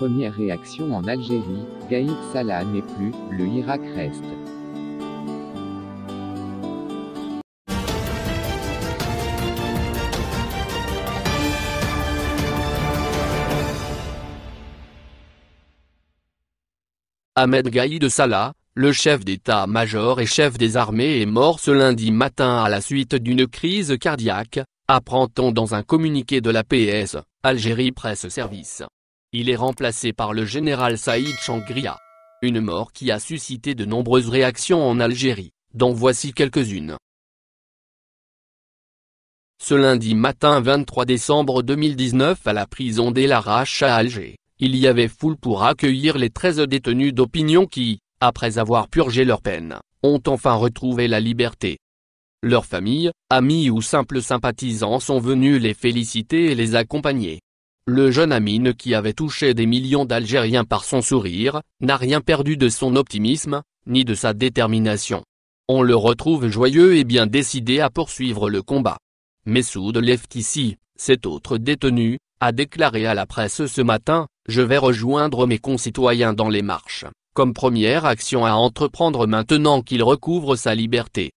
Première réaction en Algérie, Gaïd Salah n'est plus, le Irak reste. Ahmed Gaïd Salah, le chef d'état-major et chef des armées est mort ce lundi matin à la suite d'une crise cardiaque, apprend-on dans un communiqué de la PS, Algérie Presse Service. Il est remplacé par le général Saïd Changria. Une mort qui a suscité de nombreuses réactions en Algérie, dont voici quelques-unes. Ce lundi matin 23 décembre 2019 à la prison des à Alger, il y avait foule pour accueillir les 13 détenus d'opinion qui, après avoir purgé leur peine, ont enfin retrouvé la liberté. Leurs familles, amis ou simples sympathisants sont venus les féliciter et les accompagner. Le jeune Amine qui avait touché des millions d'Algériens par son sourire, n'a rien perdu de son optimisme, ni de sa détermination. On le retrouve joyeux et bien décidé à poursuivre le combat. Messoud Leftici, cet autre détenu, a déclaré à la presse ce matin, je vais rejoindre mes concitoyens dans les marches, comme première action à entreprendre maintenant qu'il recouvre sa liberté.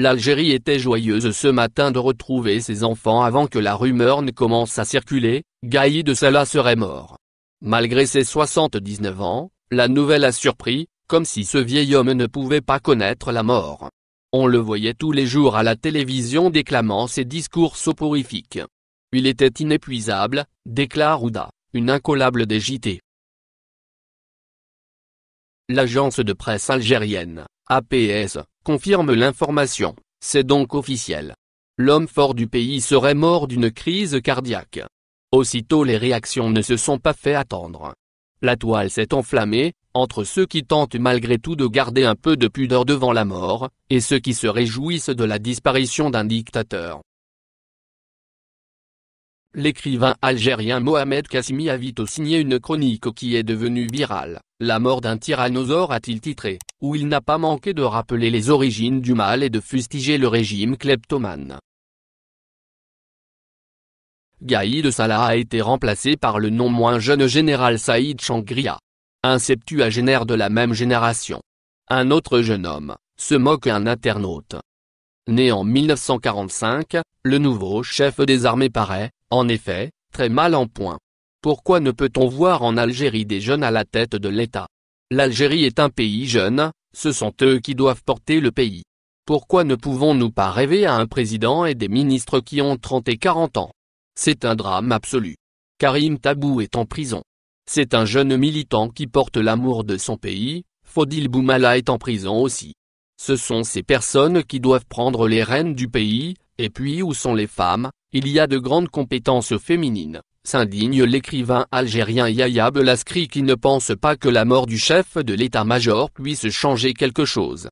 L'Algérie était joyeuse ce matin de retrouver ses enfants avant que la rumeur ne commence à circuler, Gaïd Salah serait mort. Malgré ses 79 ans, la nouvelle a surpris, comme si ce vieil homme ne pouvait pas connaître la mort. On le voyait tous les jours à la télévision déclamant ses discours soporifiques. Il était inépuisable, déclare Ouda, une incollable des JT. L'agence de presse algérienne, APS, confirme l'information, c'est donc officiel. L'homme fort du pays serait mort d'une crise cardiaque. Aussitôt les réactions ne se sont pas fait attendre. La toile s'est enflammée, entre ceux qui tentent malgré tout de garder un peu de pudeur devant la mort, et ceux qui se réjouissent de la disparition d'un dictateur. L'écrivain algérien Mohamed Kassimi a vite signé une chronique qui est devenue virale. La mort d'un tyrannosaure a-t-il titré, où il n'a pas manqué de rappeler les origines du mal et de fustiger le régime kleptomane. Gaïd Salah a été remplacé par le non moins jeune général Saïd Changria. Un septuagénaire de la même génération. Un autre jeune homme, se moque un internaute. Né en 1945, le nouveau chef des armées paraît, en effet, très mal en point. Pourquoi ne peut-on voir en Algérie des jeunes à la tête de l'État L'Algérie est un pays jeune, ce sont eux qui doivent porter le pays. Pourquoi ne pouvons-nous pas rêver à un président et des ministres qui ont 30 et 40 ans C'est un drame absolu. Karim Tabou est en prison. C'est un jeune militant qui porte l'amour de son pays, Fodil Boumala est en prison aussi. Ce sont ces personnes qui doivent prendre les rênes du pays, et puis où sont les femmes, il y a de grandes compétences féminines, s'indigne l'écrivain algérien Yahya Belaskri qui ne pense pas que la mort du chef de l'état-major puisse changer quelque chose.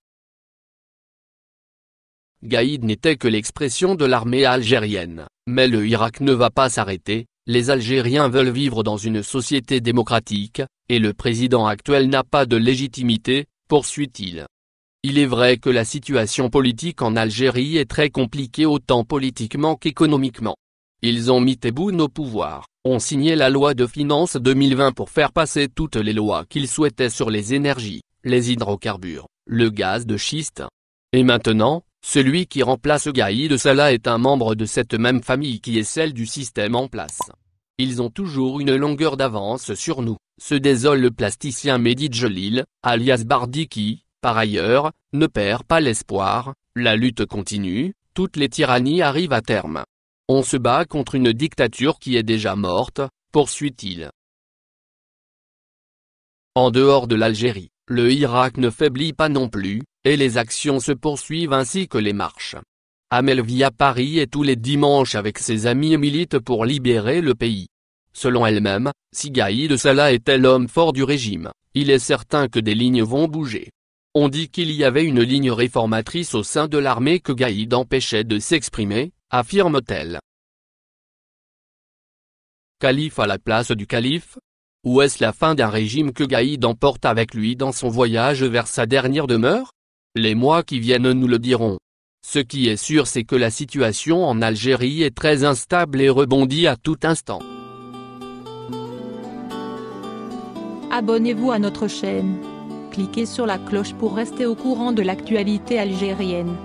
Gaïd n'était que l'expression de l'armée algérienne, mais le Irak ne va pas s'arrêter, les Algériens veulent vivre dans une société démocratique, et le président actuel n'a pas de légitimité, poursuit-il. Il est vrai que la situation politique en Algérie est très compliquée autant politiquement qu'économiquement. Ils ont mis Tebboune au pouvoir, ont signé la loi de finances 2020 pour faire passer toutes les lois qu'ils souhaitaient sur les énergies, les hydrocarbures, le gaz de schiste. Et maintenant, celui qui remplace Gaïd de Salah est un membre de cette même famille qui est celle du système en place. Ils ont toujours une longueur d'avance sur nous, se désole le plasticien Mehdi Jolil, alias Bardi qui, par ailleurs, ne perd pas l'espoir, la lutte continue, toutes les tyrannies arrivent à terme. On se bat contre une dictature qui est déjà morte, poursuit-il. En dehors de l'Algérie, le Irak ne faiblit pas non plus, et les actions se poursuivent ainsi que les marches. Amel vit à Paris et tous les dimanches avec ses amis milite pour libérer le pays. Selon elle-même, si Gaïd Salah était l'homme fort du régime, il est certain que des lignes vont bouger. On dit qu'il y avait une ligne réformatrice au sein de l'armée que Gaïd empêchait de s'exprimer, affirme-t-elle. Calife à la place du calife Ou est-ce la fin d'un régime que Gaïd emporte avec lui dans son voyage vers sa dernière demeure Les mois qui viennent nous le diront. Ce qui est sûr c'est que la situation en Algérie est très instable et rebondit à tout instant. Abonnez-vous à notre chaîne. Cliquez sur la cloche pour rester au courant de l'actualité algérienne.